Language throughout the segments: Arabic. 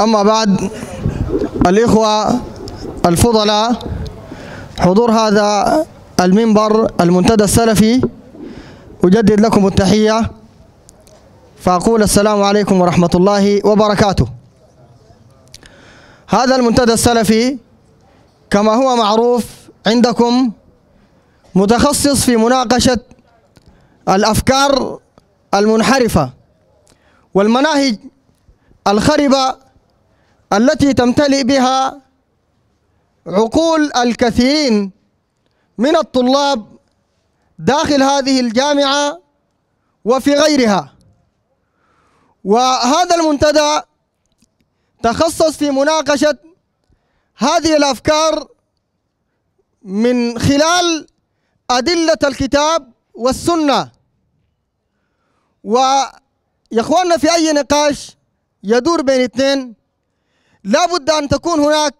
أما بعد الإخوة الفضلاء حضور هذا المنبر المنتدى السلفي أجدد لكم التحية فأقول السلام عليكم ورحمة الله وبركاته هذا المنتدى السلفي كما هو معروف عندكم متخصص في مناقشة الأفكار المنحرفة والمناهج الخربة التي تمتلئ بها عقول الكثيرين من الطلاب داخل هذه الجامعة وفي غيرها وهذا المنتدى تخصص في مناقشة هذه الأفكار من خلال أدلة الكتاب والسنة ويا في أي نقاش يدور بين اثنين لا بد أن تكون هناك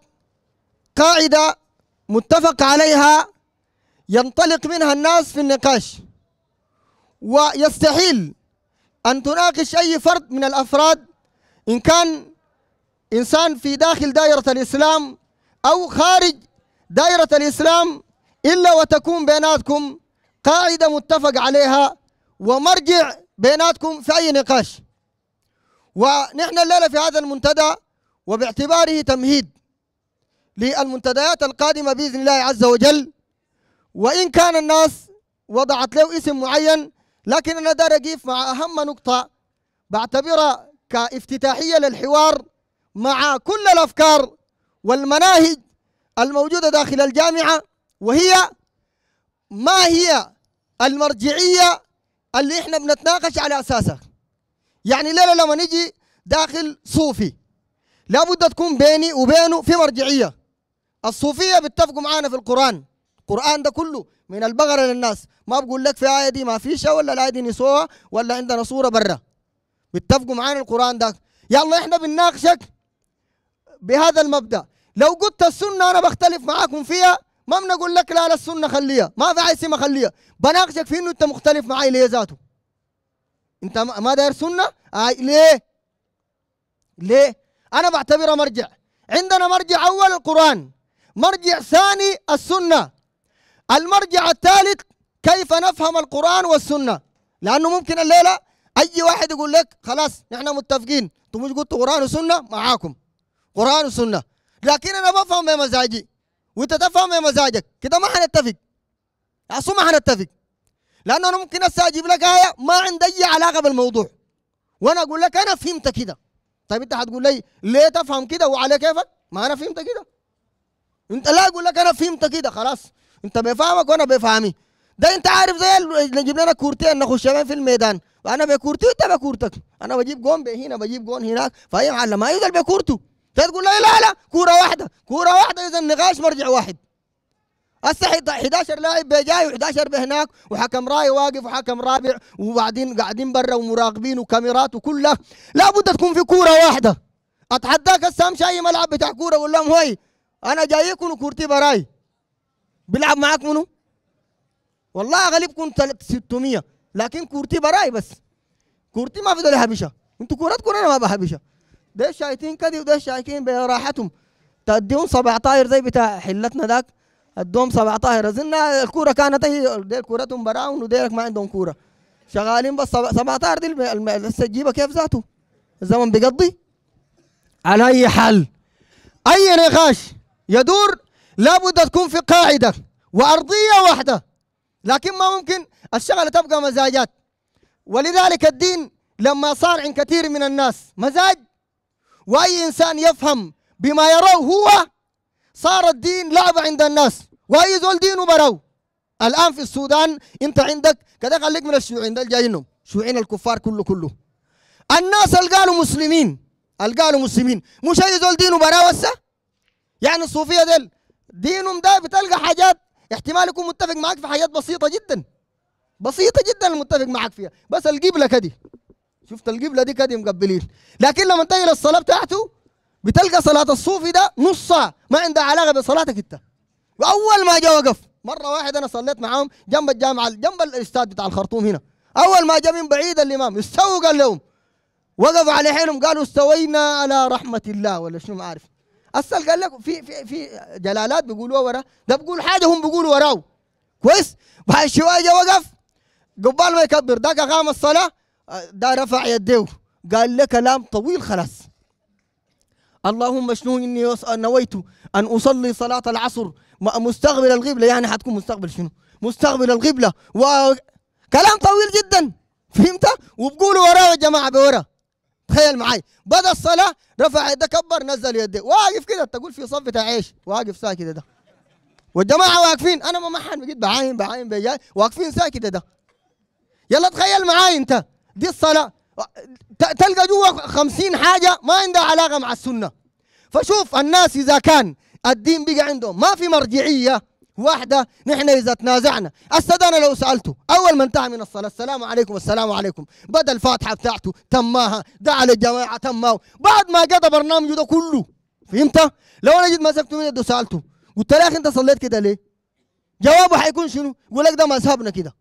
قاعدة متفق عليها ينطلق منها الناس في النقاش ويستحيل أن تناقش أي فرد من الأفراد إن كان إنسان في داخل دائرة الإسلام أو خارج دائرة الإسلام إلا وتكون بيناتكم قاعدة متفق عليها ومرجع بيناتكم في أي نقاش ونحن الليلة في هذا المنتدى وباعتباره تمهيد للمنتديات القادمة بإذن الله عز وجل وإن كان الناس وضعت له اسم معين لكن أنا دار أقيف مع أهم نقطة بعتبرها كافتتاحية للحوار مع كل الأفكار والمناهج الموجودة داخل الجامعة وهي ما هي المرجعية اللي احنا بنتناقش على أساسها يعني ليلة لما نجي داخل صوفي لابد تكون بيني وبينه في مرجعيه الصوفيه بيتفقوا معانا في القران القران ده كله من البقره للناس ما بقول لك في ايه دي ما فيش ولا الايه دي نسوها ولا عندنا صوره برا بيتفقوا معانا القران ده يلا احنا بنناقشك بهذا المبدا لو قلت السنه انا بختلف معاكم فيها ما بنقول لك لا لا السنه خليها ما في عايز ما خليها بناقشك في انه انت مختلف معاي ليه ذاته انت ما داير سنه آه ليه ليه أنا بعتبره مرجع عندنا مرجع أول القرآن مرجع ثاني السنة المرجع الثالث كيف نفهم القرآن والسنة لأنه ممكن الليلة أي واحد يقول لك خلاص نحن متفقين أنتم مش قلتوا قرآن وسنة معاكم قرآن وسنة لكن أنا بفهم بمزاجي وأنت تفهم بمزاجك كده ما حنتفق أصلا ما حنتفق لأنه أنا ممكن أسا أجيب لك آية ما عندي أي علاقة بالموضوع وأنا أقول لك أنا فهمت كده طيب انت هتقول لي ليه تفهم كده وعلى كيفك ما انا فهمت كده انت لا اقول لك انا فهمت كده خلاص انت بفهمك وانا بفهمي ده انت عارف زي نجيب لنا كورتين نخش في الميدان وانا بكورتي وانت بكورتك انا بجيب جون هنا بجيب جون هناك فاي معلم ما يقدر بكورته تقول لي لا لا كوره واحده كوره واحده اذا النقاش مرجع واحد هسه 11 لاعب جاي و11 بهناك وحكم راي واقف وحكم رابع وبعدين قاعدين برا ومراقبين وكاميرات وكلها لابد تكون في كوره واحده اتحداك هسه امشي اي ملعب بتاع كوره اقول لهم هوي انا جايكم وكورتي براي بيلعب معاك منو؟ والله اغلبكم 600 لكن كورتي براي بس كورتي ما في دول هبشه انتوا كورتكم انا ما بهبشه ده شايتين كدي وده شايتين براحتهم تديهم 17 زي بتاع حلتنا ذاك الدوم 17 اظن الكوره كانت هي ديل كورتهم براون وديلك ما عندهم كوره شغالين بس 17 دي لسه تجيبها كيف ذاته الزمن بيقضي على اي حل اي نقاش يدور لابد تكون في قاعده وارضيه واحده لكن ما ممكن الشغله تبقى مزاجات ولذلك الدين لما صار عند كثير من الناس مزاج واي انسان يفهم بما يراه هو صار الدين لعبه عند الناس واي زول دينه براو الان في السودان انت عندك كده خليك من الشيوعيين ده جايينهم شيوعيين الكفار كله كله الناس اللي قالوا مسلمين اللي قالوا مسلمين مش اي زول دينه براو هسه يعني الصوفيه ديل دينهم ده بتلقى حاجات احتمال يكون متفق معك في حاجات بسيطه جدا بسيطه جدا المتفق معك فيها بس القبله كدي شفت القبله دي كدي مقبلين لكن لما تجي للصلاه بتاعته بتلقى صلاه الصوفي ده نصها ما عندها علاقه بصلاتك انت واول ما جاء وقف مره واحد انا صليت معاهم جنب الجامعه جنب الاستاد بتاع الخرطوم هنا اول ما جاء من بعيد الامام استووا قال لهم وقفوا على حينهم قالوا استوينا على رحمه الله ولا شنو ما عارف اصل قال لك في في في جلالات بيقولوها ورا ده بيقول حاجه هم بيقولوا وراه كويس بعد شويه جاء وقف قبال ما يكبر ذاك قام الصلاه آه، ده رفع يديه قال له كلام طويل خلاص اللهم شنو اني نويت ان اصلي صلاه العصر مستقبل القبله يعني حتكون مستقبل شنو؟ مستقبل القبله و كلام طويل جدا فهمت؟ وبقولوا وراه يا جماعه بورا تخيل معي بدا الصلاه رفع يده كبر نزل يده واقف كده تقول في صف تعيش واقف ساكت ده والجماعه واقفين انا ما محن بجد بعاين بعاين بجاي واقفين ساكت ده يلا تخيل معي انت دي الصلاه تلقى جوا خمسين حاجة ما عندها علاقة مع السنة فشوف الناس إذا كان الدين بقى عندهم ما في مرجعية واحدة نحن إذا تنازعنا أستدانا أنا لو سألته أول من انتهى من الصلاة السلام عليكم السلام عليكم بدأ الفاتحة بتاعته تماها دعا للجماعة تماه بعد ما قضى برنامجه ده كله فهمت؟ لو أنا جيت مسكته من يده سألته قلت له يا أخي أنت صليت كده ليه؟ جوابه حيكون شنو؟ يقول لك ده مذهبنا كده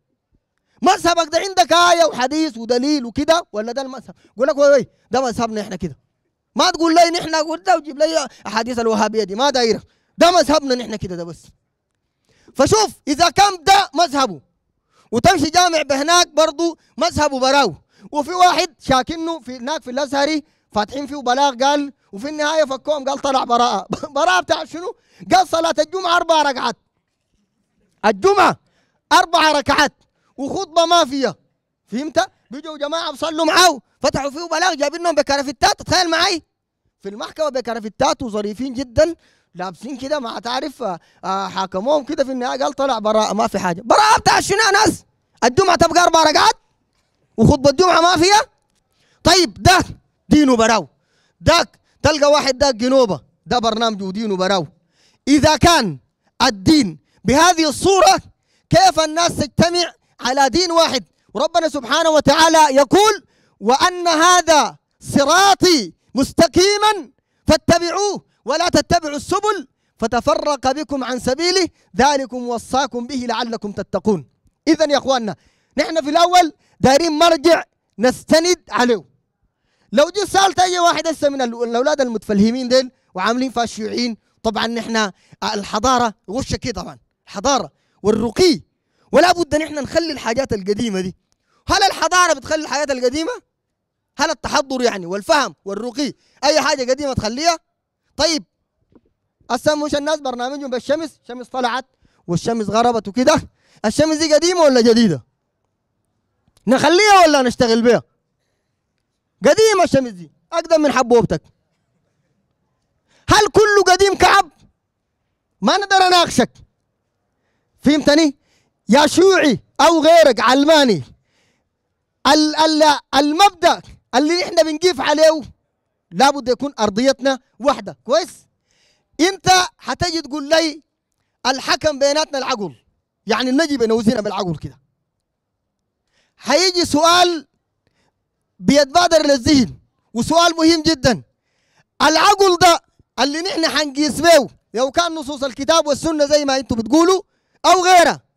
مذهبك ده عندك آية وحديث ودليل وكده ولا ده المذهب يقول لك وي ده مذهبنا احنا كده ما تقول لي نحن قلت ده وجيب لي احاديث الوهابيه دي ما دايره ده مذهبنا نحن كده ده بس فشوف اذا كان ده مذهبه وتمشي جامع بهناك برضه مذهبه براو وفي واحد شاكنه في هناك في الازهري فاتحين فيه بلاغ قال وفي النهايه فكوهم قال طلع براءه براءه بتاع شنو؟ قال صلاه الجمعه اربع ركعات الجمعه اربع ركعات وخطبه ما فيها فهمت؟ بيجوا جماعه بصلوا معاه فتحوا فيه بلاغ جايبينهم بكرافتات تخيل معي في المحكمه بكرافتات وظريفين جدا لابسين كده ما تعرف آه، آه، حاكموهم كده في النهايه قال طلع براءه ما في حاجه براءه بتاع شنو ناس؟ الجمعه تبقى اربع رقعات وخطبه الدمعه ما فيها طيب ده دينه براو داك تلقى واحد داك جنوبه ده برنامجه ودينه براو اذا كان الدين بهذه الصوره كيف الناس تجتمع على دين واحد وربنا سبحانه وتعالى يقول وأن هذا صراطي مستقيما فاتبعوه ولا تتبعوا السبل فتفرق بكم عن سبيله ذلكم وصاكم به لعلكم تتقون إذا يا أخواننا نحن في الأول دايرين مرجع نستند عليه لو جيت سالت اي واحد هسه من الاولاد المتفلهمين ديل وعاملين فيها طبعا نحن الحضاره غشه كده طبعا الحضاره والرقي ولا بد ان احنا نخلي الحاجات القديمه دي هل الحضاره بتخلي الحاجات القديمه هل التحضر يعني والفهم والرقي اي حاجه قديمه تخليها طيب مش الناس برنامجهم بالشمس شمس طلعت والشمس غربت وكده الشمس دي قديمه ولا جديده نخليها ولا نشتغل بها قديمه الشمس دي اقدم من حبوبتك هل كله قديم كعب ما نقدر اناقشك فهمتني يا شيوعي او غيرك علماني ال ال المبدا اللي احنا بنقيف عليه لابد يكون ارضيتنا واحده كويس انت حتجي تقول لي الحكم بيناتنا العقل يعني النجي بنوزينا بالعقل كده هيجي سؤال بيتبادر للذهن وسؤال مهم جدا العقل ده اللي نحن حنقيس بيه لو كان نصوص الكتاب والسنه زي ما انتم بتقولوا او غيره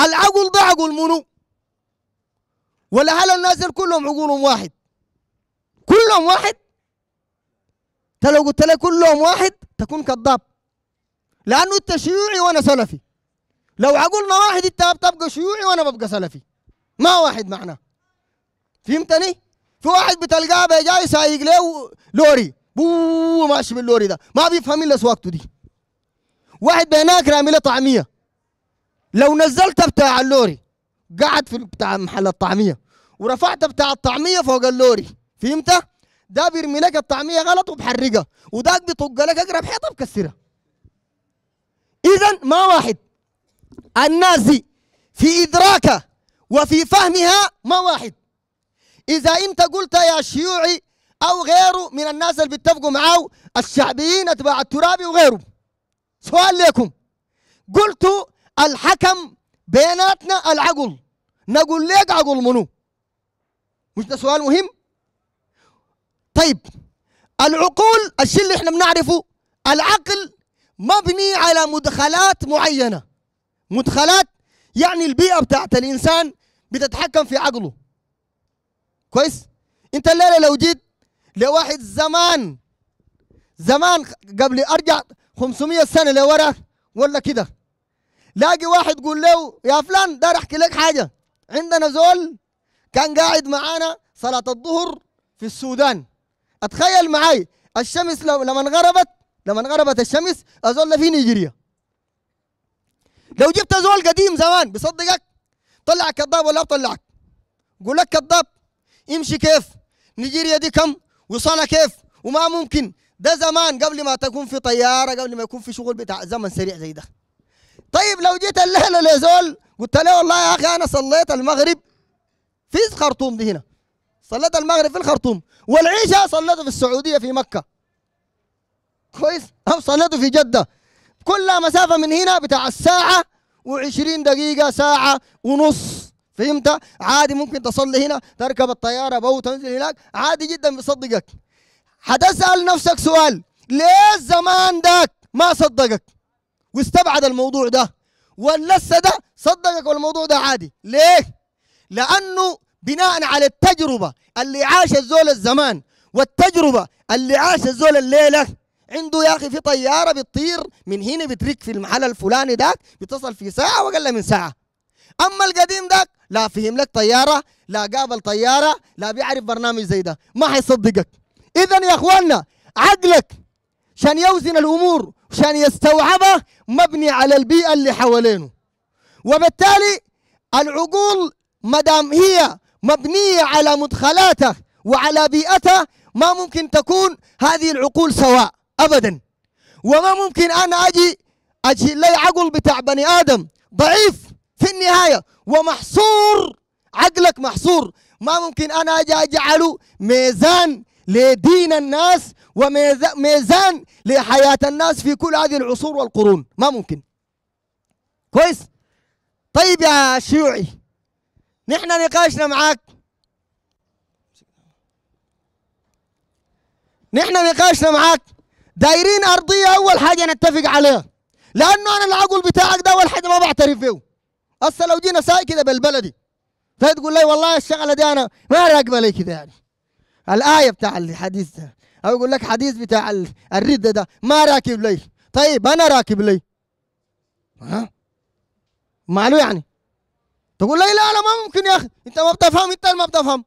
العقل ده عقل منو ولا هل الناس كلهم عقولهم واحد كلهم واحد انت لو قلت لي كلهم واحد تكون كذاب لانه انت شيوعي وانا سلفي لو عقولنا واحد انت بتبقى شيوعي وانا ببقى سلفي ما واحد معنا فهمتني في واحد بتلقاه جاي سايق له لوري بو ماشي باللوري ده ما بيفهم الا سواقته دي واحد بهناك رامي له طعميه لو نزلت بتاع اللوري قعد في بتاع محل الطعميه ورفعت بتاع الطعميه فوق اللوري فهمت؟ ده بيرمي لك الطعميه غلط وبحرقها وداك بيطق لك اقرب حيطه بكسرها اذا ما واحد الناس في ادراكها وفي فهمها ما واحد اذا انت قلت يا شيوعي او غيره من الناس اللي بيتفقوا معاه الشعبيين اتباع الترابي وغيره سؤال لكم قلتوا الحكم بيناتنا العقل نقول ليك عقل منو مش ده سؤال مهم طيب العقول الشيء اللي احنا بنعرفه العقل مبني على مدخلات معينة مدخلات يعني البيئة بتاعت الإنسان بتتحكم في عقله كويس انت الليلة لو جيت لواحد زمان زمان قبل ارجع 500 سنة لورا ولا كده لاقي واحد قول له يا فلان دار احكي لك حاجه عندنا زول كان قاعد معانا صلاه الظهر في السودان اتخيل معي الشمس لما انغربت لما انغربت الشمس الزول في نيجيريا لو جبت زول قديم زمان بصدقك طلع كذاب ولا طلعك قول لك كذاب يمشي كيف نيجيريا دي كم وصلنا كيف وما ممكن ده زمان قبل ما تكون في طياره قبل ما يكون في شغل بتاع زمن سريع زي ده طيب لو جيت الليله لزول قلت له والله يا اخي انا صليت المغرب في الخرطوم دي هنا صليت المغرب في الخرطوم والعشاء صليته في السعوديه في مكه كويس او صليته في جده كلها مسافه من هنا بتاع الساعه و20 دقيقه ساعه ونص فهمت عادي ممكن تصلي هنا تركب الطياره بو تنزل هناك عادي جدا بيصدقك حتسال نفسك سؤال ليه الزمان داك ما صدقك واستبعد الموضوع ده واللسه ده صدقك والموضوع ده عادي ليه لانه بناء على التجربه اللي عاش الزول الزمان والتجربه اللي عاش الزول الليله عنده يا اخي في طياره بتطير من هنا بترك في المحل الفلاني داك بتصل في ساعه واقل من ساعه اما القديم داك لا فهم لك طياره لا قابل طياره لا بيعرف برنامج زي ده ما حيصدقك اذا يا اخواننا عقلك عشان يوزن الامور عشان يستوعبها مبني على البيئه اللي حوالينه وبالتالي العقول ما دام هي مبنيه على مدخلاته وعلى بيئته ما ممكن تكون هذه العقول سواء ابدا وما ممكن انا اجي اجي لي عقل بتاع بني ادم ضعيف في النهايه ومحصور عقلك محصور ما ممكن انا اجي اجعله ميزان لدين الناس وميزان لحياة الناس في كل هذه العصور والقرون ما ممكن كويس طيب يا شيوعي نحن نقاشنا معاك نحن نقاشنا معاك دايرين أرضية أول حاجة نتفق عليها لأنه أنا العقل بتاعك ده أول حاجة ما بعترف فيه أصلا لو جينا ساي كده بالبلدي فتقول لي والله الشغلة دي أنا ما راقبة لي كده يعني الايه بتاع الحديث ده او يقول لك حديث بتاع الرده ده ما راكب لي طيب انا راكب لي ها ماله يعني تقول لي لا لا ما ممكن يا اخي انت ما بتفهم انت ما بتفهم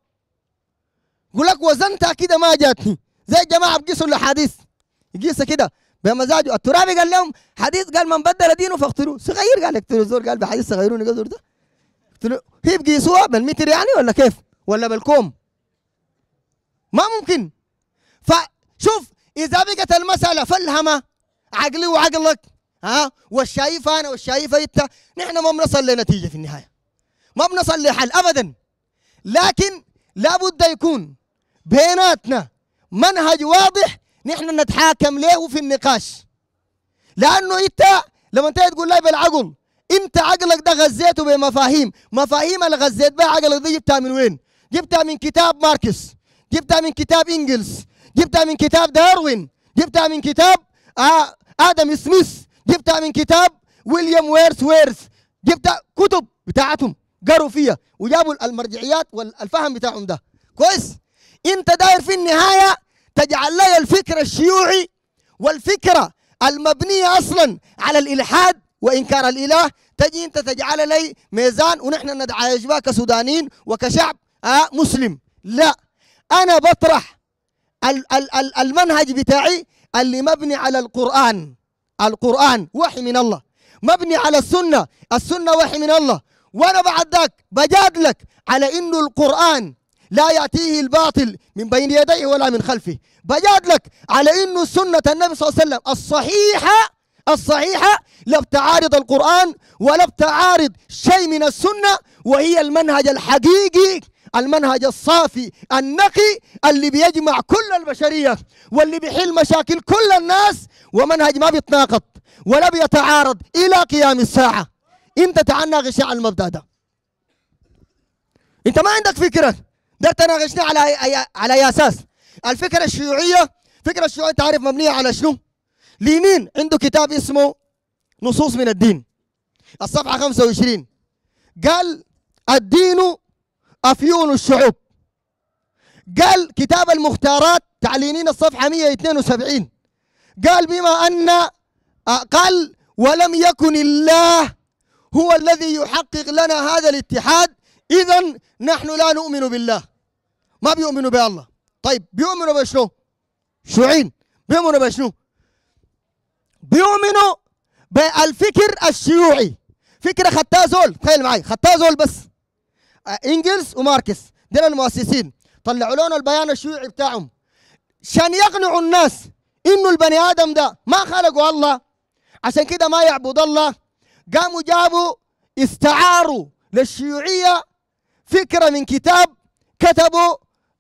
يقول لك وزنتها كده ما جاتني زي الجماعه بقيسوا الاحاديث يقيسها كده بمزاجه الترابي قال لهم حديث قال من بدل دينه فاقتلوه صغير قال اقتلوا الزور قال بحديث صغيروني قدر ده هي بقيسوها بالمتر يعني ولا كيف ولا بالكوم ما ممكن فشوف اذا بقت المساله فلهمه عقلي وعقلك ها والشايف انا والشايفه انت نحن ما بنصل لنتيجه في النهايه ما بنصل لحل ابدا لكن لابد يكون بيناتنا منهج واضح نحن نتحاكم له في النقاش لانه انت لما انت تقول لي بالعقل انت عقلك ده غزيته بمفاهيم مفاهيم اللي غزيت بها عقلك دي جبتها من وين جبتها من كتاب ماركس جبتها من كتاب انجلس جبتها من كتاب داروين جبتها من كتاب آه ادم سميث جبتها من كتاب ويليام ويرث ويرث جبتها كتب بتاعتهم قروا فيها وجابوا المرجعيات والفهم بتاعهم ده كويس انت داير في النهايه تجعل لي الفكر الشيوعي والفكره المبنيه اصلا على الالحاد وانكار الاله تجي انت تجعل لي ميزان ونحن ندعى يشبه كسودانيين وكشعب آه مسلم لا أنا بطرح المنهج بتاعي اللي مبني على القرآن القرآن وحي من الله مبني على السنة السنة وحي من الله وأنا بعد ذاك بجادلك على إنه القرآن لا يأتيه الباطل من بين يديه ولا من خلفه بجادلك على إنه سنة النبي صلى الله عليه وسلم الصحيحة الصحيحة لا بتعارض القرآن ولا بتعارض شيء من السنة وهي المنهج الحقيقي المنهج الصافي النقي اللي بيجمع كل البشرية واللي بيحل مشاكل كل الناس ومنهج ما بيتناقض ولا بيتعارض إلى قيام الساعة أنت تعناقش على المبدأ ده أنت ما عندك فكرة ده تناقشنا على على أي أساس الفكرة الشيوعية فكرة الشيوعية تعرف مبنية على شنو؟ لينين عنده كتاب اسمه نصوص من الدين الصفحة 25 قال الدين أفيون الشعوب قال كتاب المختارات تعلينين الصفحة 172 قال بما أن قال ولم يكن الله هو الذي يحقق لنا هذا الاتحاد إذا نحن لا نؤمن بالله ما بيؤمنوا بالله طيب بيؤمنوا بشنو؟ شعين بيؤمنوا بشنو؟ بيؤمنوا بالفكر الشيوعي فكرة ختازول تخيل معي ختازول بس انجلز وماركس دول المؤسسين طلعوا لنا البيان الشيوعي بتاعهم عشان يقنعوا الناس انه البني ادم ده ما خلقه الله عشان كده ما يعبد الله قاموا جابوا استعاروا للشيوعيه فكره من كتاب كتبه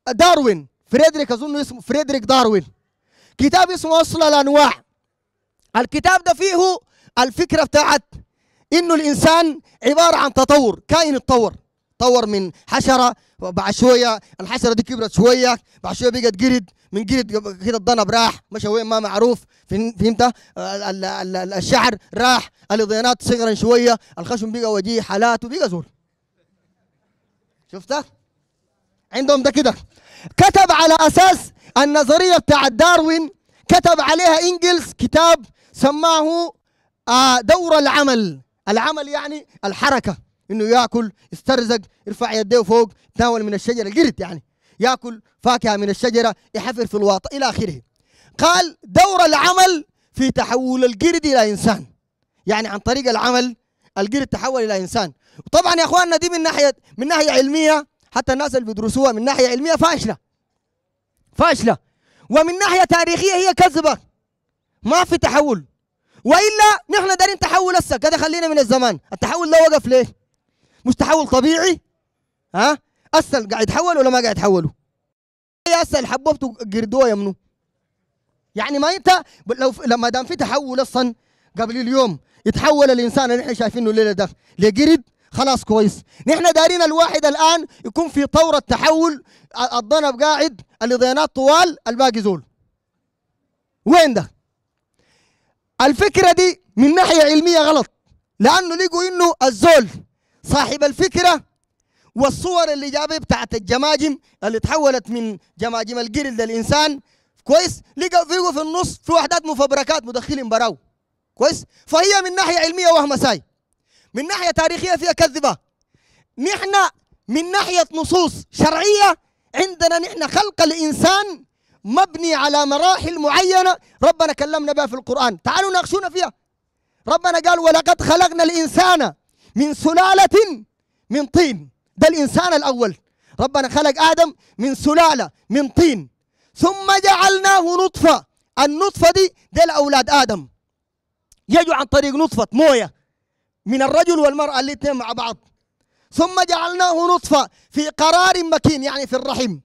داروين فريدريك اظن اسمه فريدريك داروين كتاب اسمه اصل الانواع الكتاب ده فيه الفكره بتاعت انه الانسان عباره عن تطور كائن يتطور تطور من حشره وبعد شويه الحشره دي كبرت شويه بعد شويه بقت قرد من قرد كده الضنب راح مشى وين ما معروف فهمت الشعر راح الاضيانات صغرا شويه الخشم بقى وجيه حالات وبقى زول شفتها عندهم ده كده كتب على اساس النظريه بتاع داروين كتب عليها انجلز كتاب سماه آه، دور العمل العمل يعني الحركه انه ياكل يسترزق يرفع يديه فوق يتناول من الشجره قرد يعني ياكل فاكهه من الشجره يحفر في الواط الى اخره قال دور العمل في تحول القرد الى انسان يعني عن طريق العمل القرد تحول الى انسان طبعا يا اخواننا دي من ناحيه من ناحيه علميه حتى الناس اللي بيدرسوها من ناحيه علميه فاشله فاشله ومن ناحيه تاريخيه هي كذبه ما في تحول والا نحن دارين تحول هسه كده خلينا من الزمان التحول ده وقف ليه مش تحول طبيعي ها هسه قاعد يتحول ولا ما قاعد يتحولوا إيه هسه حبوبته قردوه منو يعني ما انت لو لما دام في تحول اصلا قبل اليوم يتحول الانسان اللي احنا شايفينه الليله ده لقرد خلاص كويس نحن دارين الواحد الان يكون في طور التحول الضنب قاعد الاضيانات طوال الباقي زول وين ده الفكرة دي من ناحية علمية غلط لأنه لقوا إنه الزول صاحب الفكرة والصور اللي جابها بتاعت الجماجم اللي تحولت من جماجم القرد للإنسان كويس لقى فيه في النص في وحدات مفبركات مدخلين براو كويس فهي من ناحية علمية وهم ساي من ناحية تاريخية فيها كذبة نحن من ناحية نصوص شرعية عندنا نحن خلق الإنسان مبني على مراحل معينة ربنا كلمنا بها في القرآن تعالوا ناقشونا فيها ربنا قال ولقد خلقنا الإنسان من سلالة من طين ده الإنسان الأول ربنا خلق آدم من سلالة من طين ثم جعلناه نطفة النطفة دي ده الأولاد آدم يجوا عن طريق نطفة موية من الرجل والمرأة الاثنين مع بعض ثم جعلناه نطفة في قرار مكين يعني في الرحم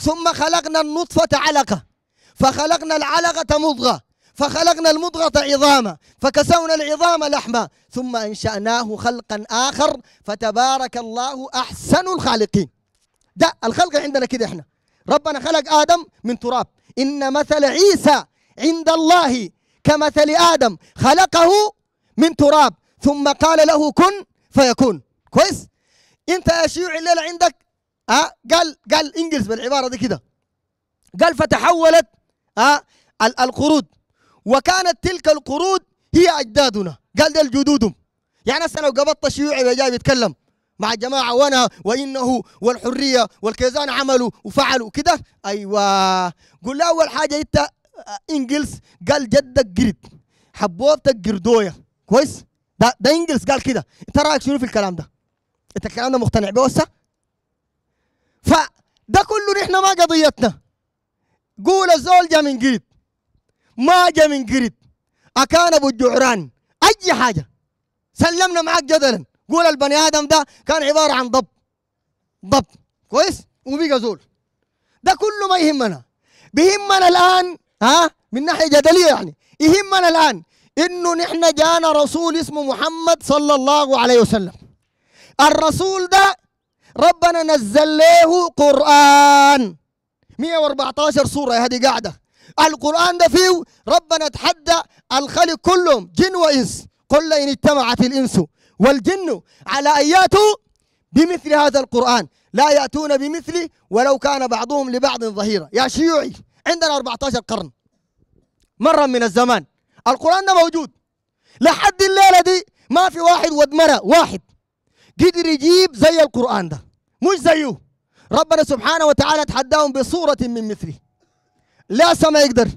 ثم خلقنا النطفة علقة فخلقنا العلقة مضغة فخلقنا المضغة عظاما فكسونا العظام لحما ثم أنشأناه خلقا آخر فتبارك الله أحسن الخالقين ده الخلق عندنا كده احنا ربنا خلق آدم من تراب إن مثل عيسى عند الله كمثل آدم خلقه من تراب ثم قال له كن فيكون كويس انت يا شيوعي الليله عندك ها آه، قال قال انجلس بالعباره دي كده قال فتحولت ها آه، القرود وكانت تلك القرود هي أجدادنا قال ديل جدودهم يعني هسه لو قبضت الشيوعي جاي بيتكلم مع الجماعة وأنا وإنه والحرية والكيزان عملوا وفعلوا كده أيوة قول له أول حاجة أنت آه، إنجلس قال جدك قرد حبوبتك قردوية كويس ده ده إنجلس قال كده أنت رأيك شنو في الكلام ده أنت الكلام ده مقتنع به هسه فده كله نحن ما قضيتنا قول الزول جا من قرد ما جا من قريب أكان أبو الجعران أي حاجة سلمنا معك جدلا قول البني آدم ده كان عبارة عن ضب ضب كويس وبيقى زول ده كله ما يهمنا بيهمنا الآن ها من ناحية جدلية يعني يهمنا الآن إنه نحن جانا رسول اسمه محمد صلى الله عليه وسلم الرسول ده ربنا نزل له قرآن 114 سورة هذه قاعدة القرآن ده فيه ربنا تحدى الخلق كلهم جن وإنس قل إن اجتمعت الإنس والجن على أن يأتوا بمثل هذا القرآن لا يأتون بمثله ولو كان بعضهم لبعض ظهيرا يا شيوعي عندنا 14 قرن مرة من الزمان القرآن ده موجود لحد الليلة دي ما في واحد ودمرة واحد قدر يجيب زي القرآن ده مش زيه ربنا سبحانه وتعالى تحداهم بصورة من مثله لا سما يقدر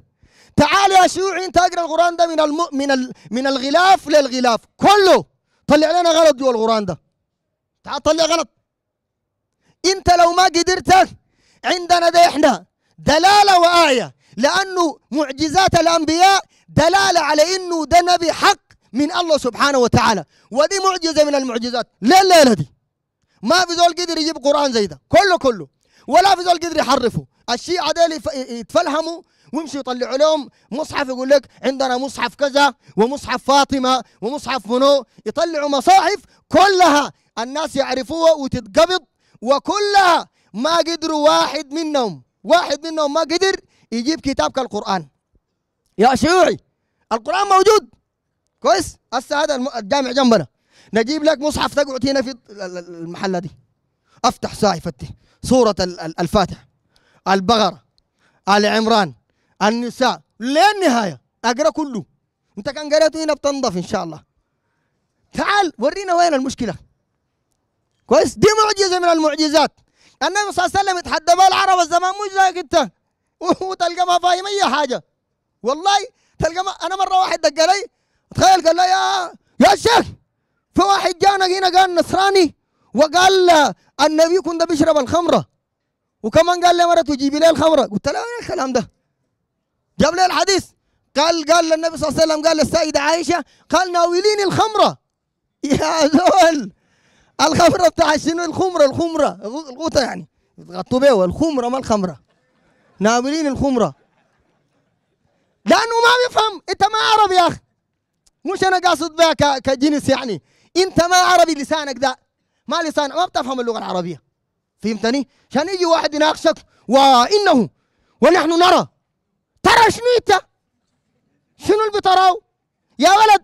تعال يا شيوعي انت اقرا القران ده من الم... من ال... من الغلاف للغلاف كله طلع لنا غلط جوا القران ده تعال طلع غلط انت لو ما قدرت عندنا ده احنا دلاله وايه لانه معجزات الانبياء دلاله على انه ده نبي حق من الله سبحانه وتعالى ودي معجزه من المعجزات لا الليله دي ما في زول قدر يجيب قران زي ده كله كله ولا في زول قدر يحرفه الشيعة ديل يتفلهموا ويمشوا يطلعوا لهم مصحف يقول لك عندنا مصحف كذا ومصحف فاطمة ومصحف منو يطلعوا مصاحف كلها الناس يعرفوها وتتقبض وكلها ما قدروا واحد منهم واحد منهم ما قدر يجيب كتابك القرآن يا شيوعي القرآن موجود كويس هسه هذا الجامع جنبنا نجيب لك مصحف تقعد هنا في المحلة دي افتح ساي فتح سورة الفاتح البقرة آل عمران النساء للنهاية أقرأ كله أنت كان قريته هنا بتنضف إن شاء الله تعال ورينا وين المشكلة كويس دي معجزة من المعجزات النبي صلى الله عليه وسلم يتحدى بها العرب الزمان مش زيك أنت وتلقى ما فاهم أي حاجة والله تلقى ما أنا مرة واحد دق علي تخيل قال لي يا يا شيخ في واحد جانا هنا قال نصراني وقال النبي كنت بيشرب الخمرة وكمان قال لي مره تجيبي لي الخمره قلت له ايه الكلام ده جاب لي الحديث قال قال للنبي صلى الله عليه وسلم قال للسيدة عائشة قال ناوليني الخمرة يا زول الخمرة بتاع شنو الخمرة الخمرة الغوطة يعني غطوا بيها الخمرة ما الخمرة ناوليني الخمرة لأنه ما بيفهم أنت ما عربي يا أخي مش أنا قاصد بها كجنس يعني أنت ما عربي لسانك ده ما لسانك ما بتفهم اللغة العربية فهمتني عشان يجي واحد يناقشك وانه ونحن نرى ترى شنو انت شنو اللي بتراه يا ولد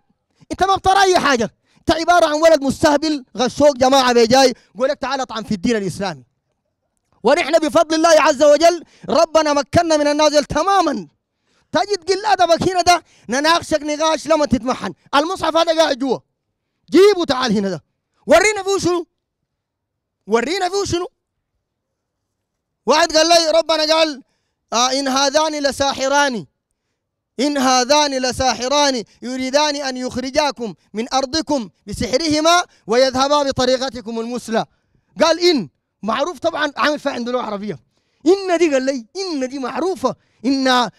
انت ما بترى اي حاجه انت عباره عن ولد مستهبل غشوك جماعه بيجاي يقول لك تعال اطعن في الدين الاسلامي ونحن بفضل الله عز وجل ربنا مكننا من النازل تماما تجد قل ادبك هنا ده نناقشك نقاش لما تتمحن المصحف هذا قاعد جوا جيبه تعال هنا ده ورينا فيه شنو ورينا فيه شنو واحد قال لي ربنا قال آه إن هذان لساحران إن هذان لساحران يريدان أن يخرجاكم من أرضكم بسحرهما ويذهبا بطريقتكم المثلى قال إن معروف طبعا عامل فاعل عنده لغة عربية إن دي قال لي إن دي معروفة إن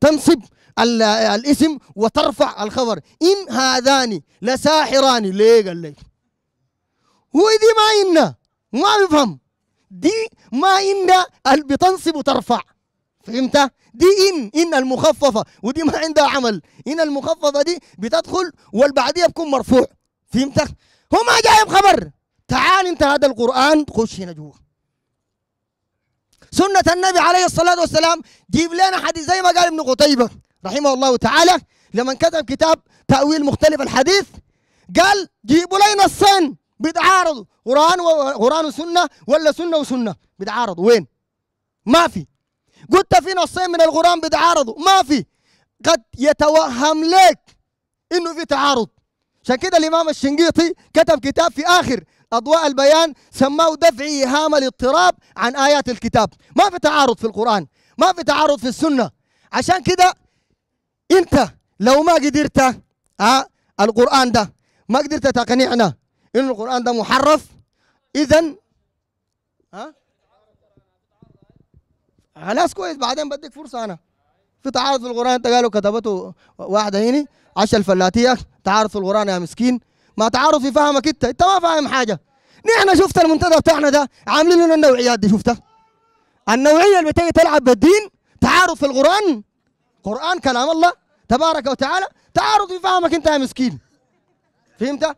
تنصب الاسم وترفع الخبر إن هذان لساحران ليه قال لي هو دي ما إن ما بيفهم دي ما إن بتنصب وترفع فهمت؟ دي إن إن المخففة ودي ما عندها عمل إن المخففة دي بتدخل والبعدية بكون مرفوع فهمت؟ هو ما جايب خبر تعال انت هذا القرآن خش هنا جوا سنة النبي عليه الصلاة والسلام جيب لنا حديث زي ما قال ابن قتيبة رحمه الله تعالى لمن كتب كتاب تأويل مختلف الحديث قال جيبوا لنا الصين بيتعارضوا قران وقران وسنه ولا سنه وسنه بيتعارضوا وين؟ ما في قلت في نصين من القران بيتعارضوا ما في قد يتوهم لك انه في تعارض عشان كده الامام الشنقيطي كتب كتاب في اخر اضواء البيان سماه دفع ايهام الاضطراب عن ايات الكتاب ما في تعارض في القران ما في تعارض في السنه عشان كده انت لو ما قدرت ها آه، القران ده ما قدرت تقنعنا ان القران ده محرف اذا ها خلاص كويس بعدين بديك فرصه انا في تعارض في القران انت قالوا كتبته واحده هنا عشان الفلاتيه تعارض في القران يا مسكين ما تعارض في فهمك انت انت ما فاهم حاجه نحن شفت المنتدى بتاعنا ده عاملين لنا النوعيات دي شفتها النوعيه اللي بتيجي تلعب بالدين تعارض في القران قران كلام الله تبارك وتعالى تعارض في فهمك انت يا مسكين فهمت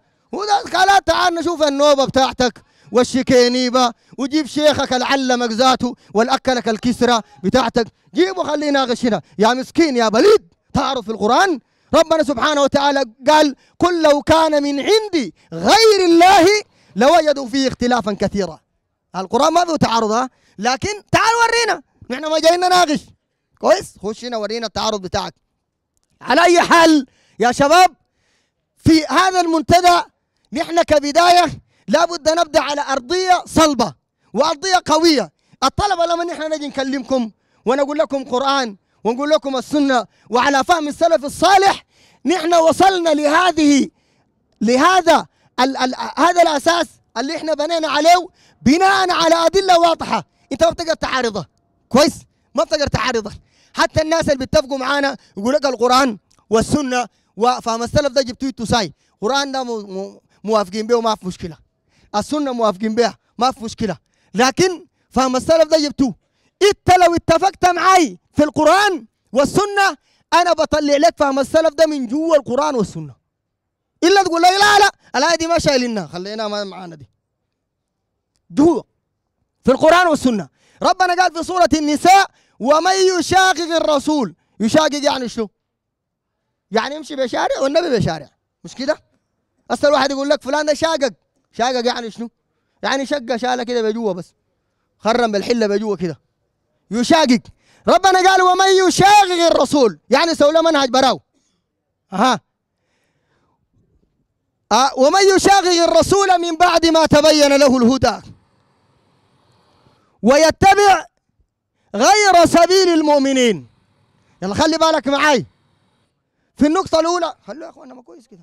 قال تعال نشوف النوبة بتاعتك والشكينيبة وجيب شيخك العلمك ذاته والأكلك الكسرة بتاعتك جيبه خليه يناقش هنا يا مسكين يا بليد تعرف القرآن ربنا سبحانه وتعالى قال قل لو كان من عندي غير الله لوجدوا فيه اختلافا كثيرا القرآن ما ذو تعارض لكن تعال ورينا نحن ما جايين نناقش كويس خش هنا ورينا التعارض بتاعك على أي حال يا شباب في هذا المنتدى نحن كبدايه لابد نبدا على ارضيه صلبه وارضيه قويه الطلبه لما نحن نجي نكلمكم ونقول لكم قران ونقول لكم السنه وعلى فهم السلف الصالح نحن وصلنا لهذه لهذا ال ال هذا الاساس اللي احنا بنينا عليه بناء على ادله واضحه انت ما بتقدر تعارضه كويس ما بتقدر تعارضه حتى الناس اللي بيتفقوا معانا يقول لك القران والسنه وفهم السلف ده جبتوه تساي قران ده موافقين به وما في مشكله السنه موافقين بها ما في مشكله لكن فهم السلف ده جبتوه انت لو اتفقت معي في القران والسنه انا بطلع لك فهم السلف ده من جوا القران والسنه الا تقول لي لا لا الايه دي ما شايلينها خلينا معانا دي جوا في القران والسنه ربنا قال في سوره النساء ومن يشاقق الرسول يشاقق يعني شو يعني يمشي بشارع والنبي بشارع مش كده اصل الواحد يقول لك فلان ده شاقق شاقق يعني شنو؟ يعني شقه شالة كده بجوا بس خرم بالحله بجوا كده يشاقق ربنا قال ومن يشاقق الرسول يعني سوله منهج براو اها أه ومن يشاقق الرسول من بعد ما تبين له الهدى ويتبع غير سبيل المؤمنين يلا خلي بالك معاي في النقطة الأولى خلوا يا أخوانا ما كويس كده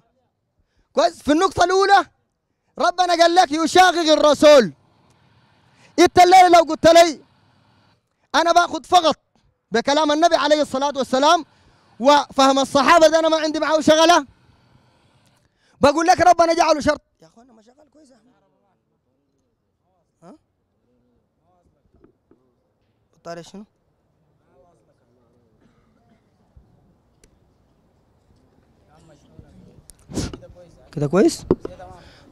كويس في النقطة الأولى ربنا قال لك يشاغغ الرسول أنت الليلة لو قلت لي أنا باخذ فقط بكلام النبي عليه الصلاة والسلام وفهم الصحابة ده أنا ما عندي معاه شغلة بقول لك ربنا جعله شرط يا أخوانا ما شغال كويس ها؟ طاري شنو؟ كده كويس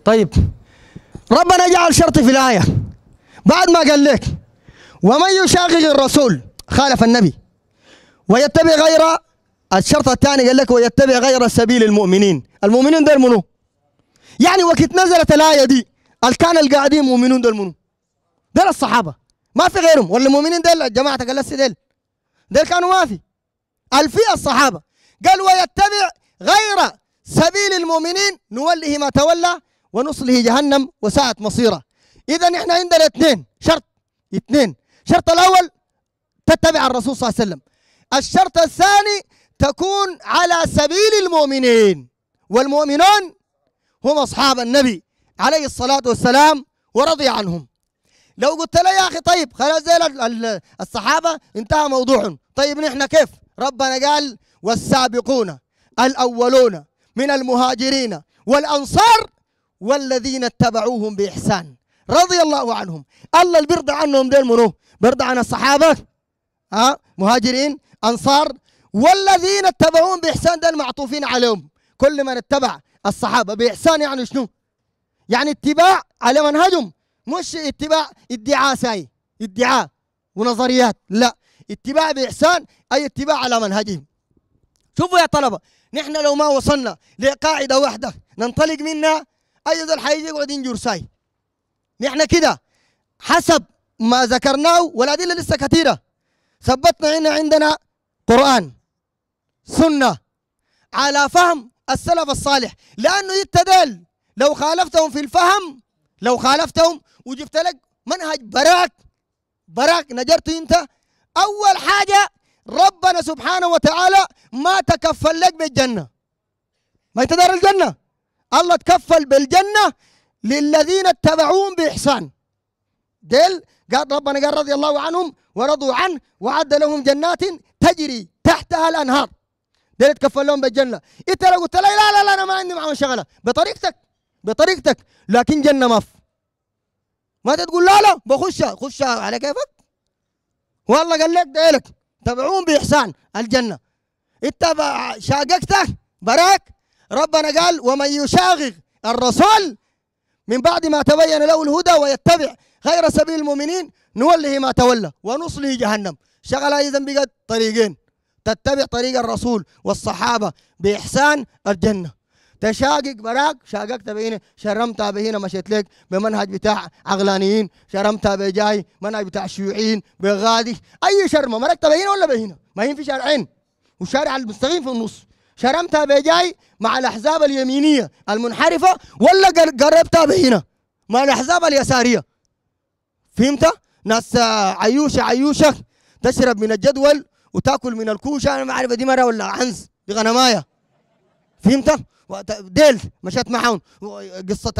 طيب ربنا جعل شرطي في الايه بعد ما قال لك ومن يشاغل الرسول خالف النبي ويتبع غير الشرط الثاني قال لك ويتبع غير سبيل المؤمنين المؤمنين دول منو يعني وقت نزلت الايه دي كان القاعدين مؤمنون دول منو دول الصحابه ما في غيرهم ولا المؤمنين دول جماعه قال دول دول كانوا ما في الفئه الصحابه قال ويتبع غير سبيل المؤمنين نوله ما تولى ونصله جهنم وساءت مصيره اذا احنا عندنا اثنين شرط اثنين الشرط الاول تتبع الرسول صلى الله عليه وسلم الشرط الثاني تكون على سبيل المؤمنين والمؤمنون هم اصحاب النبي عليه الصلاه والسلام ورضي عنهم لو قلت له يا اخي طيب خلاص زي الصحابه انتهى موضوعهم طيب نحن كيف ربنا قال والسابقون الاولون من المهاجرين والأنصار والذين اتبعوهم بإحسان رضي الله عنهم الله اللي بيرضى عنهم ديل منو بيرضى عن الصحابة ها مهاجرين أنصار والذين اتبعوهم بإحسان ديل معطوفين عليهم كل من اتبع الصحابة بإحسان يعني شنو يعني اتباع على منهجهم مش اتباع ادعاء ساي ادعاء ونظريات لا اتباع بإحسان أي اتباع على منهجهم شوفوا يا طلبة نحن لو ما وصلنا لقاعده واحده ننطلق منها اي ذا حيجي يقعد ينجر ساي نحن كده حسب ما ذكرناه والادله لسه كثيره ثبتنا هنا عندنا قران سنه على فهم السلف الصالح لانه يتدل لو خالفتهم في الفهم لو خالفتهم وجبت لك منهج براك براك نجرت انت اول حاجه ربنا سبحانه وتعالى ما تكفل لك بالجنة ما يتدار الجنة الله تكفل بالجنة للذين اتبعوهم بإحسان ديل قال ربنا قال رضي الله عنهم ورضوا عنه وعد لهم جنات تجري تحتها الأنهار ديل تكفل لهم بالجنة انت لو قلت لا لا لا انا ما عندي معهم شغلة بطريقتك بطريقتك لكن جنة ما في ما تقول لا لا بخشها خشها على كيفك والله قال لك ديلك تبعون بإحسان الجنة اتبع شاققته براك ربنا قال ومن يشاغغ الرسول من بعد ما تبين له الهدى ويتبع غير سبيل المؤمنين نوله ما تولى ونصله جهنم شغل إذا بقد طريقين تتبع طريق الرسول والصحابة بإحسان الجنة تشاقق براك شاققت بهنا شرمتها بهنا مشيت لك بمنهج بتاع عقلانيين شرمتها بجاي منهج بتاع الشيوعيين بغادي اي شرمه مركتها بهنا ولا بهنا ما هي في شارعين والشارع المستقيم في النص شرمتها بجاي مع الاحزاب اليمينيه المنحرفه ولا قربتها بهنا مع الاحزاب اليساريه فهمت ناس عيوشه عيوشه تشرب من الجدول وتاكل من الكوشه انا ما اعرف دي مره ولا عنز دي غنمايه فهمت ديل مشيت معاهم قصه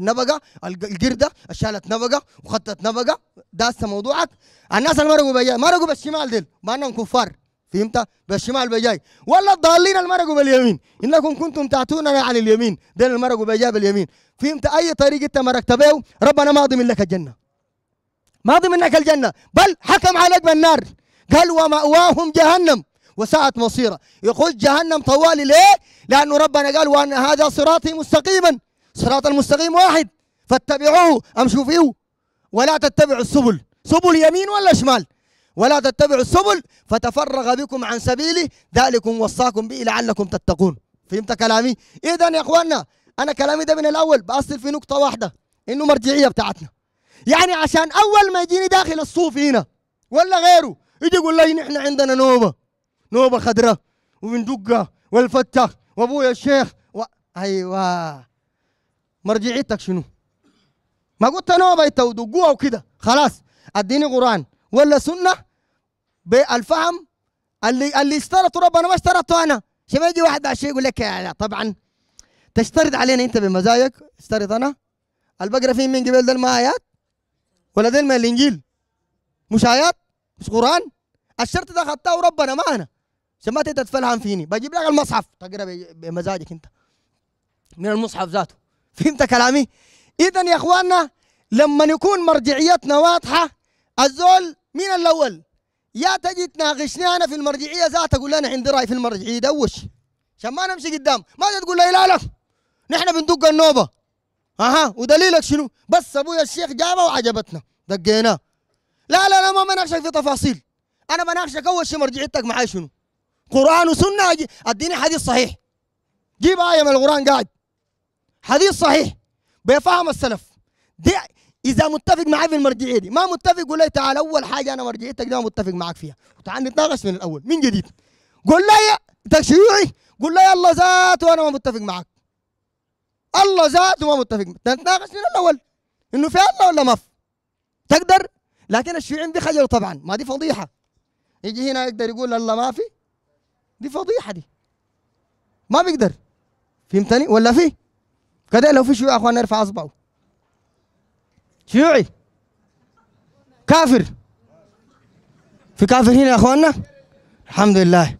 النبقه القرده شالت نبقه وخطت نبقه داسه موضوعك الناس اللي مرقوا بجاي مرقوا بالشمال ديل ما انهم كفار فهمت بالشمال بجاي ولا الضالين المرقوا باليمين انكم كنتم تعتوننا على اليمين ديل المرقوا بجاي باليمين فهمت اي طريق انت مرقت به ربنا ما ضمن لك الجنه ما ضمن لك الجنه بل حكم عليك بالنار قال ومأواهم جهنم وساءت مصيره يقول جهنم طوالي ليه؟ لأنه ربنا قال وأن هذا صراطي مستقيما صراط المستقيم واحد فاتبعوه أمشوا فيه ولا تتبعوا السبل سبل يمين ولا شمال ولا تتبعوا السبل فتفرغ بكم عن سبيله ذلكم وصاكم به لعلكم تتقون فهمت كلامي؟ إذا يا إخواننا أنا كلامي ده من الأول بأصل في نقطة واحدة إنه مرجعية بتاعتنا يعني عشان أول ما يجيني داخل الصوف هنا ولا غيره يجي يقول لي نحن عندنا نوبة نوبه خضراء ومن دقه وابويا الشيخ و... ايوه مرجعيتك شنو؟ ما قلت نوبه انت ودقوها وكده خلاص اديني قران ولا سنه بالفهم اللي اللي اشترطه ربنا ما اشترطته انا شباب يجي واحد بعد يقول لك يعني طبعا تشترط علينا انت بمزاجك اشترط انا البقره فين من قبل ده ما ايات ولا ده الانجيل مش ايات مش قران الشرط ده خدته ربنا ما انا عشان ما تتفلهم فيني بجيب لك المصحف تقرا بمزاجك انت من المصحف ذاته فهمت كلامي اذا يا اخواننا لما نكون مرجعيتنا واضحه الزول مين الاول يا تجي تناقشني انا في المرجعيه ذاتها تقول انا عندي راي في المرجعيه دوش عشان ما نمشي قدام ما تقول لي لا لا نحن بندق النوبه اها ودليلك شنو بس ابويا الشيخ جابه وعجبتنا دقيناه لا لا لا ما بناقشك في تفاصيل انا بناقشك اول شيء مرجعيتك معاي شنو قران وسنه اديني حديث صحيح جيب ايه من القران قاعد حديث صحيح بيفهم السلف دي اذا متفق معي في المرجعيه دي ما متفق قول لي تعال اول حاجه انا مرجعيتك ده متفق معك فيها وتعال نتناقش من الاول من جديد قول لي انت شيوعي قول لي الله ذاته انا ما متفق معك الله ذاته ما متفق نتناقش من الاول انه في الله ولا ما في تقدر لكن الشيوعيين بيخجلوا طبعا ما دي فضيحه يجي هنا يقدر يقول الله ما في دي فضيحه دي ما بيقدر فهمتني ولا في كده لو في شيوعي يا اخوان ارفع اصبعه شيوعي كافر في كافر هنا يا اخواننا الحمد لله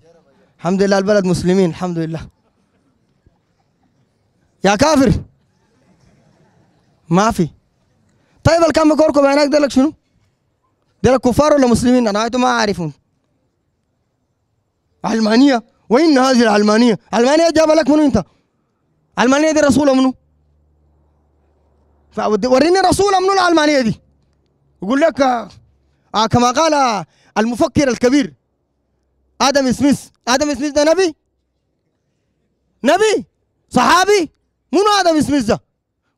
الحمد لله البلد مسلمين الحمد لله يا كافر ما في طيب الكم كوركم هناك ده لك شنو؟ ده لك كفار ولا مسلمين؟ انا ما عارفهم علمانيه وين هذه العلمانيه؟ علمانيه جاب لك منو انت؟ علمانيه دي رسول منو؟ فوريني رسول منو العلمانيه دي؟ يقول لك آه،, آه كما قال المفكر الكبير ادم سميث، ادم سميث ده نبي؟ نبي؟ صحابي؟ منو ادم سميث ده؟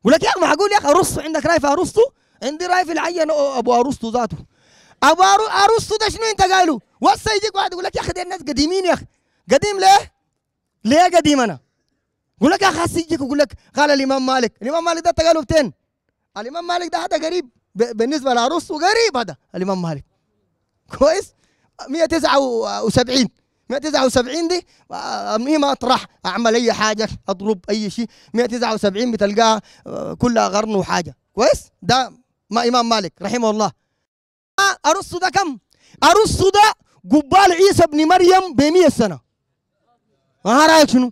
يقول لك يا معقول يا اخي ارسطو عندك راي في ارسطو؟ عندي راي في العين ابو ارسطو ذاته أبارو عروسته ده شنو انت قالوا وسا يجيك واحد يقول لك يا اخي الناس قديمين يا اخي قديم ليه؟ ليه قديم انا؟ يقول لك يا اخي يجيك ويقول لك قال الامام مالك الامام مالك ده بتين الامام مالك ده هذا قريب بالنسبه لعروسته قريب هذا الامام مالك كويس 179 179 دي آه، ما اطرح اعمل اي حاجه اضرب اي شيء 179 بتلقاها آه، كلها غرن وحاجه كويس ده ما امام مالك رحمه الله عروسه ده كم؟ عروسه ده قبال عيسى بن مريم ب 100 سنة ما رأيك شنو؟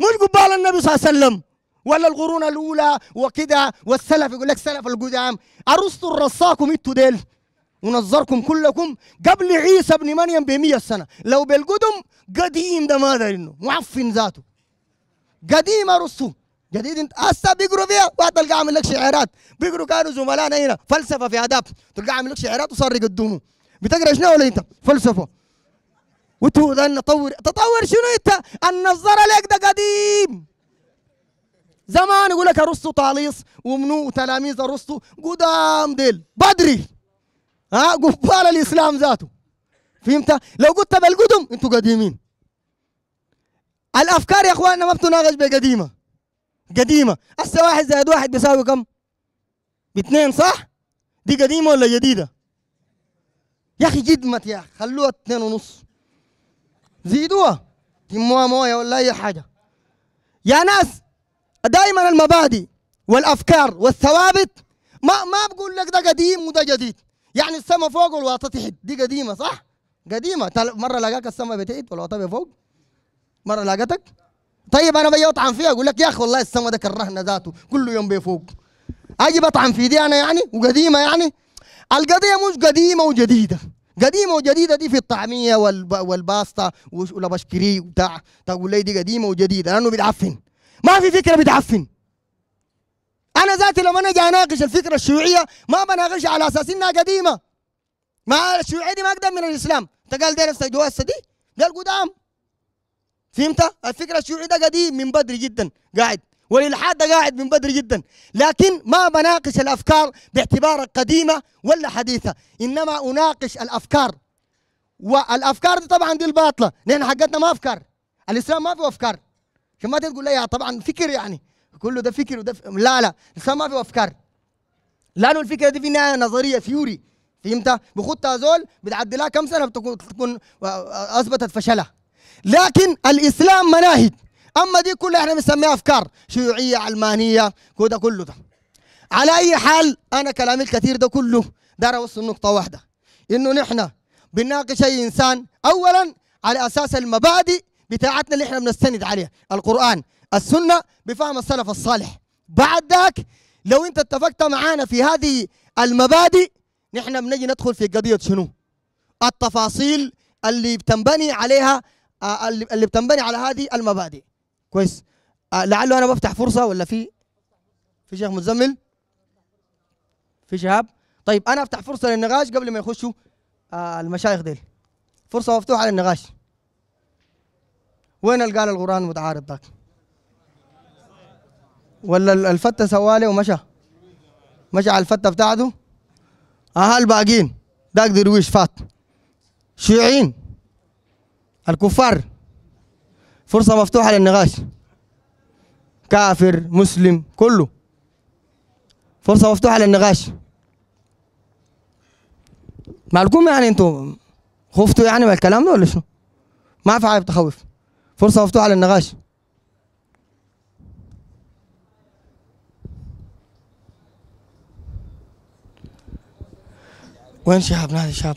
مش قبال النبي صلى الله عليه وسلم ولا القرون الأولى وكده والسلف يقول لك سلف القدام عروسته الرصاكم انتوا ديل ونظركم كلكم قبل عيسى بن مريم ب 100 سنة لو بالقدم قديم ده ما داري انه معفن ذاته قديم عروسته جديد انت هسه بيقروا فيها وتلقى عامل لك شعارات بيقروا كانوا زملائنا هنا فلسفه في اداب تلقى عامل لك شعارات وصار يقدموا بتقرا شنو ولا انت فلسفه وتو ده نطور تطور شنو انت النظاره لك ده قديم زمان يقول لك ارسطو طاليس ومنو وتلاميذ ارسطو قدام ديل بدري ها قبال الاسلام ذاته فهمت لو قلت بالقدم انتوا قديمين الافكار يا اخواننا ما بتناقش بقديمه قديمه هسه واحد زائد واحد بيساوي كم؟ باثنين صح؟ دي قديمه ولا جديده؟ يا اخي قدمت يا اخي خلوها اثنين ونص زيدوها تموها مويه ولا اي حاجه يا ناس دائما المبادئ والافكار والثوابت ما ما بقول لك ده قديم وده جديد يعني السما فوق والواطه تحت دي قديمه صح؟ قديمه مره لقاك السما بتحت والواطه فوق مره لقتك طيب انا بجي اطعن فيها اقول لك يا اخي والله السما ده كرهنا ذاته كل يوم بيفوق اجي بطعن في دي انا يعني وقديمه يعني القضيه مش قديمه وجديده قديمه وجديده دي في الطعميه والباستا والبشكري وبتاع تقول لي دي قديمه وجديده لانه بتعفن ما في فكره بتعفن انا ذاتي لما انا اجي اناقش الفكره الشيوعيه ما بناقشها على اساس انها قديمه ما الشيوعيه دي ما اقدم من الاسلام انت قال دي نفسك دي ده القدام فهمت؟ الفكره الشيوعيه قديم من بدري جدا قاعد والالحاد ده قاعد من بدري جدا لكن ما بناقش الافكار باعتبارها قديمه ولا حديثه انما اناقش الافكار والافكار دي طبعا دي الباطله لان حقتنا ما افكار الاسلام ما فيه افكار عشان ما تقول لي طبعا فكر يعني كله ده فكر وده ف... لا لا الاسلام ما فيه افكار لانه الفكره دي في النهايه نظريه ثيوري فهمت؟ بخطها زول بتعدلها كم سنه بتكون اثبتت فشلها لكن الإسلام مناهج أما دي كلها احنا بنسميها أفكار شيوعية علمانية كده كله ده على أي حال أنا كلامي الكثير ده كله ده أوصل نقطة واحدة إنه نحن بنناقش أي إنسان أولا على أساس المبادئ بتاعتنا اللي احنا بنستند عليها القرآن السنة بفهم السلف الصالح بعد ذاك لو أنت اتفقت معانا في هذه المبادئ نحن بنجي ندخل في قضية شنو التفاصيل اللي بتنبني عليها آه، اللي, اللي بتنبني على هذه المبادئ كويس آه، لعله انا بفتح فرصه ولا في في شيخ متزمل في شهاب طيب انا افتح فرصه للنقاش قبل ما يخشوا آه، المشايخ ديل فرصه مفتوحه للنقاش وين القال القران متعارض ذاك ولا الفتة سوالي ومشى مشى على الفتة بتاعته اهل باقين ذاك درويش فات شيوعيين الكفار فرصة مفتوحة للنقاش كافر مسلم كله فرصة مفتوحة للنقاش مالكم يعني انتوا خفتوا يعني من الكلام ده ولا شنو؟ ما في حاجة بتخوف فرصة مفتوحة للنقاش وين شهاب نادي شهاب؟